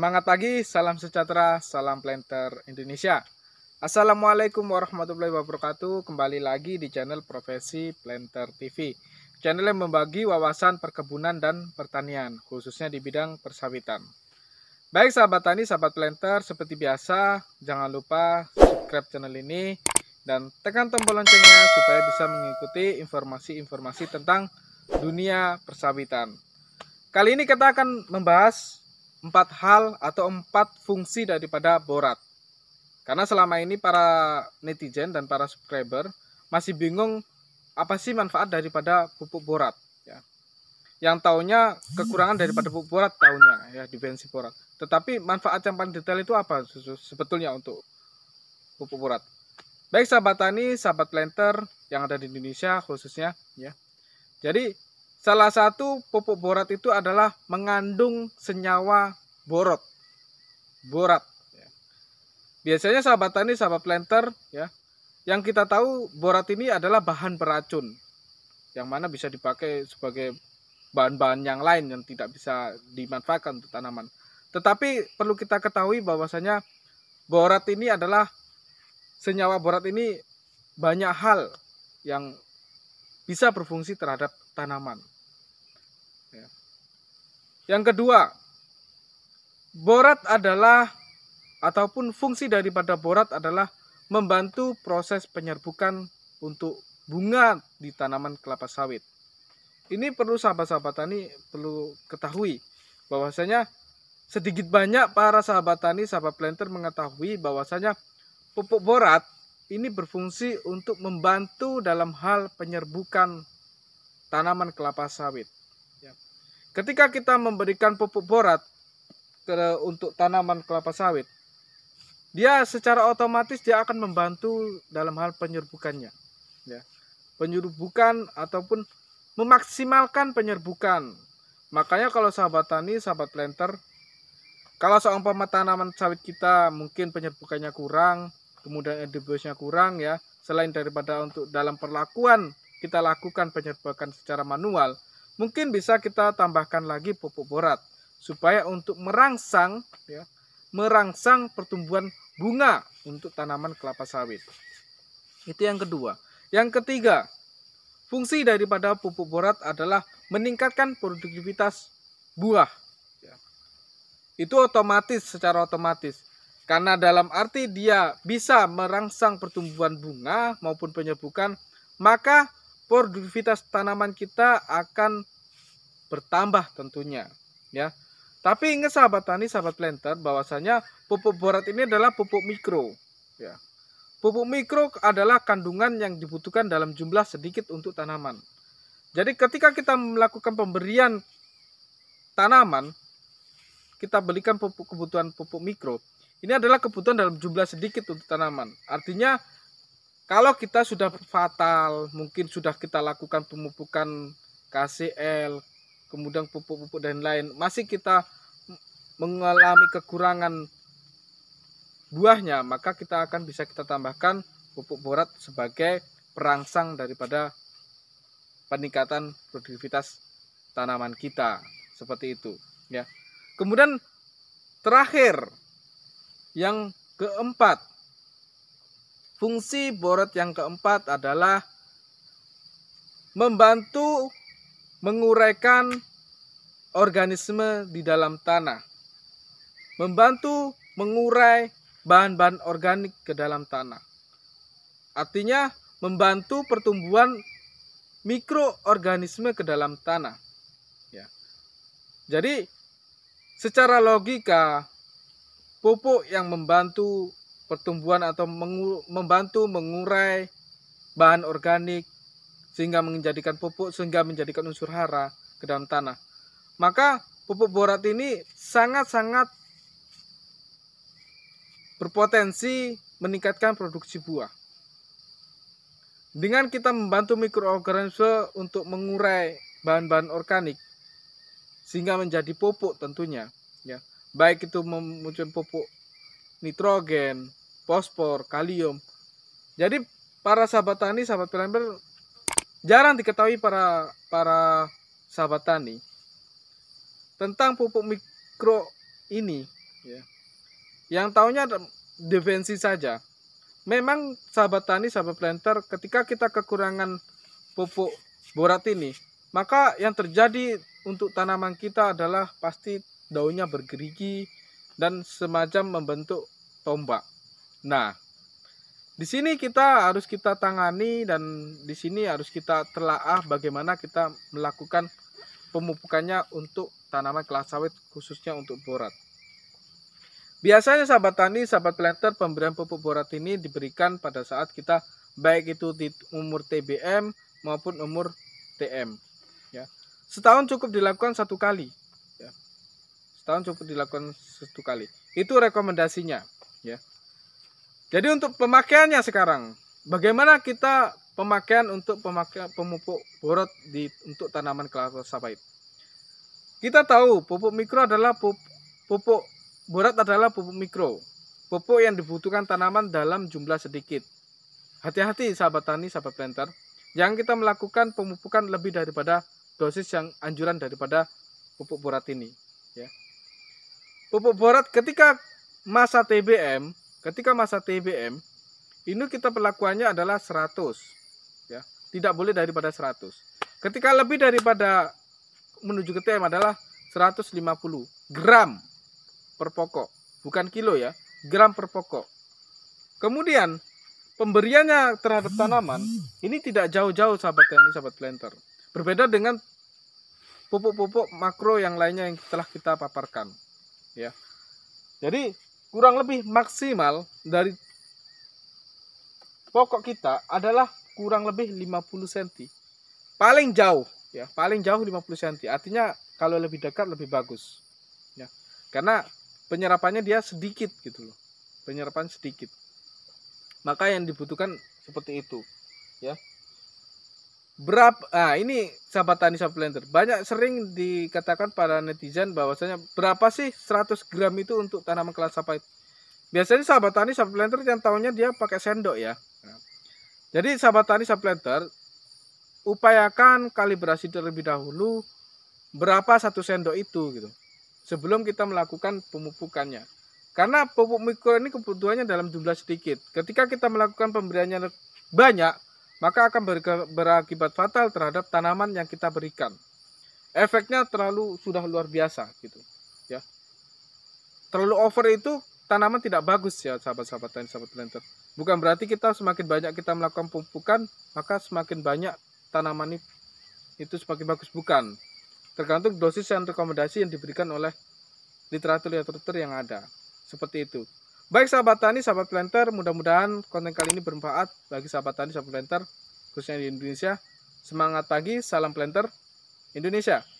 Semangat pagi, salam sejahtera, salam planter Indonesia. Assalamualaikum warahmatullahi wabarakatuh. Kembali lagi di channel Profesi Planter TV. Channel yang membagi wawasan perkebunan dan pertanian, khususnya di bidang persawitan. Baik sahabat tani, sahabat planter, seperti biasa, jangan lupa subscribe channel ini dan tekan tombol loncengnya supaya bisa mengikuti informasi-informasi tentang dunia persawitan. Kali ini kita akan membahas empat hal atau empat fungsi daripada borat. Karena selama ini para netizen dan para subscriber masih bingung apa sih manfaat daripada pupuk borat. Ya. Yang taunya kekurangan daripada pupuk borat taunya ya di bensin borat. Tetapi manfaat yang paling detail itu apa sebetulnya untuk pupuk borat? Baik sahabat tani, sahabat planter yang ada di Indonesia khususnya ya. Jadi Salah satu pupuk borat itu adalah mengandung senyawa borot. Borat. Ya. Biasanya sahabat tani, sahabat planter, ya, yang kita tahu borat ini adalah bahan beracun, yang mana bisa dipakai sebagai bahan-bahan yang lain yang tidak bisa dimanfaatkan untuk tanaman. Tetapi perlu kita ketahui bahwasanya borat ini adalah senyawa borat ini banyak hal yang bisa berfungsi terhadap tanaman. Ya. Yang kedua, borat adalah ataupun fungsi daripada borat adalah membantu proses penyerbukan untuk bunga di tanaman kelapa sawit. Ini perlu sahabat-sahabat tani perlu ketahui bahwasanya sedikit banyak para sahabat tani, sahabat planter mengetahui bahwasanya pupuk borat ini berfungsi untuk membantu dalam hal penyerbukan tanaman kelapa sawit. Ya. Ketika kita memberikan pupuk borat ke, untuk tanaman kelapa sawit, dia secara otomatis dia akan membantu dalam hal penyerbukannya. Ya. Penyerbukan ataupun memaksimalkan penyerbukan. Makanya kalau sahabat tani, sahabat planter, kalau seumpama tanaman sawit kita mungkin penyerbukannya kurang, kemudian edibusnya kurang ya, selain daripada untuk dalam perlakuan kita lakukan penyerbukan secara manual, mungkin bisa kita tambahkan lagi pupuk borat supaya untuk merangsang ya, merangsang pertumbuhan bunga untuk tanaman kelapa sawit. Itu yang kedua. Yang ketiga, fungsi daripada pupuk borat adalah meningkatkan produktivitas buah. Ya. Itu otomatis secara otomatis. Karena dalam arti dia bisa merangsang pertumbuhan bunga maupun penyerbukan, maka produktivitas tanaman kita akan bertambah tentunya ya. Tapi ingat sahabat tani, sahabat planter bahwasanya pupuk borat ini adalah pupuk mikro ya. Pupuk mikro adalah kandungan yang dibutuhkan dalam jumlah sedikit untuk tanaman. Jadi ketika kita melakukan pemberian tanaman, kita belikan pupuk kebutuhan pupuk mikro. Ini adalah kebutuhan dalam jumlah sedikit untuk tanaman. Artinya kalau kita sudah fatal, mungkin sudah kita lakukan pemupukan KCL, kemudian pupuk-pupuk dan lain, masih kita mengalami kekurangan buahnya, maka kita akan bisa kita tambahkan pupuk borat sebagai perangsang daripada peningkatan produktivitas tanaman kita seperti itu ya. Kemudian terakhir yang keempat Fungsi boret yang keempat adalah membantu menguraikan organisme di dalam tanah. Membantu mengurai bahan-bahan organik ke dalam tanah. Artinya membantu pertumbuhan mikroorganisme ke dalam tanah. Ya. Jadi secara logika pupuk yang membantu pertumbuhan atau mengu membantu mengurai bahan organik sehingga menjadikan pupuk sehingga menjadikan unsur hara ke dalam tanah. Maka pupuk borat ini sangat-sangat berpotensi meningkatkan produksi buah. Dengan kita membantu mikroorganisme untuk mengurai bahan-bahan organik sehingga menjadi pupuk tentunya ya. Baik itu memunculkan pupuk nitrogen, fosfor, kalium. Jadi para sahabat tani, sahabat planter jarang diketahui para para sahabat tani tentang pupuk mikro ini ya. Yang tahunya defensi saja. Memang sahabat tani, sahabat planter ketika kita kekurangan pupuk borat ini, maka yang terjadi untuk tanaman kita adalah pasti daunnya bergerigi dan semacam membentuk tombak. Nah, di sini kita harus kita tangani dan di sini harus kita telaah bagaimana kita melakukan pemupukannya untuk tanaman kelas sawit khususnya untuk borat. Biasanya sahabat tani, sahabat planter, pemberian pupuk borat ini diberikan pada saat kita baik itu di umur TBM maupun umur TM. Ya. Setahun cukup dilakukan satu kali. Ya. Setahun cukup dilakukan satu kali. Itu rekomendasinya. Ya. Jadi untuk pemakaiannya sekarang, bagaimana kita pemakaian untuk pemakaian pemupuk borot di untuk tanaman kelapa sawit? Kita tahu pupuk mikro adalah pupuk, pupuk borat adalah pupuk mikro, pupuk yang dibutuhkan tanaman dalam jumlah sedikit. Hati-hati sahabat tani, sahabat planter, yang kita melakukan pemupukan lebih daripada dosis yang anjuran daripada pupuk borat ini. Ya. Pupuk borat ketika masa TBM Ketika masa TBM, ini kita perlakuannya adalah 100. Ya, tidak boleh daripada 100. Ketika lebih daripada menuju ke TM adalah 150 gram per pokok, bukan kilo ya, gram per pokok. Kemudian pemberiannya terhadap tanaman ini tidak jauh-jauh sahabat TNI sahabat planter. Berbeda dengan pupuk-pupuk makro yang lainnya yang telah kita paparkan. Ya. Jadi kurang lebih maksimal dari pokok kita adalah kurang lebih 50 cm. Paling jauh ya, paling jauh 50 cm. Artinya kalau lebih dekat lebih bagus. Ya. Karena penyerapannya dia sedikit gitu loh. Penyerapan sedikit. Maka yang dibutuhkan seperti itu. Ya berapa ah ini sahabat tani planter banyak sering dikatakan para netizen bahwasanya berapa sih 100 gram itu untuk tanaman kelas apa itu biasanya sahabat tani planter yang tahunya dia pakai sendok ya jadi sahabat tani planter upayakan kalibrasi terlebih dahulu berapa satu sendok itu gitu sebelum kita melakukan pemupukannya karena pupuk mikro ini kebutuhannya dalam jumlah sedikit ketika kita melakukan pemberiannya banyak maka akan berakibat fatal terhadap tanaman yang kita berikan. Efeknya terlalu sudah luar biasa gitu, ya. Terlalu over itu tanaman tidak bagus ya sahabat-sahabat tani sahabat planter. Bukan berarti kita semakin banyak kita melakukan pupukan maka semakin banyak tanaman itu semakin bagus bukan. Tergantung dosis yang rekomendasi yang diberikan oleh literatur-literatur yang ada. Seperti itu. Baik sahabat tani, sahabat planter, mudah-mudahan konten kali ini bermanfaat bagi sahabat tani, sahabat planter, khususnya di Indonesia. Semangat pagi, salam planter Indonesia.